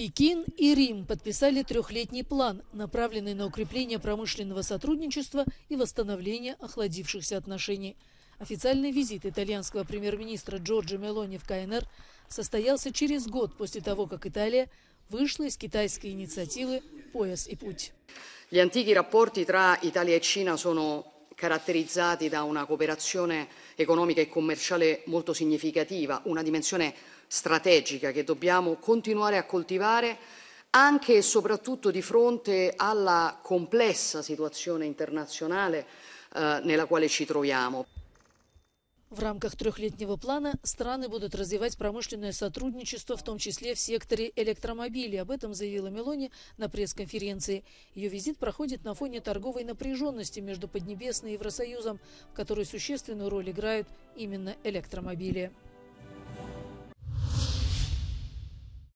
Пекин и Рим подписали трехлетний план, направленный на укрепление промышленного сотрудничества и восстановление охладившихся отношений. Официальный визит итальянского премьер-министра Джорджа Мелони в КНР состоялся через год после того, как Италия вышла из китайской инициативы «Пояс и путь». Gli antichi rapporti tra Italia e Cina sono caratterizzati da una cooperazione economica e commerciale molto significativa, una dimensione strategica che dobbiamo continuare a coltivare anche e soprattutto di fronte alla complessa situazione internazionale eh, nella quale ci troviamo. В рамках трехлетнего плана страны будут развивать промышленное сотрудничество, в том числе в секторе электромобилей. Об этом заявила Мелони на пресс-конференции. Ее визит проходит на фоне торговой напряженности между Поднебесной и Евросоюзом, в которой существенную роль играют именно электромобили.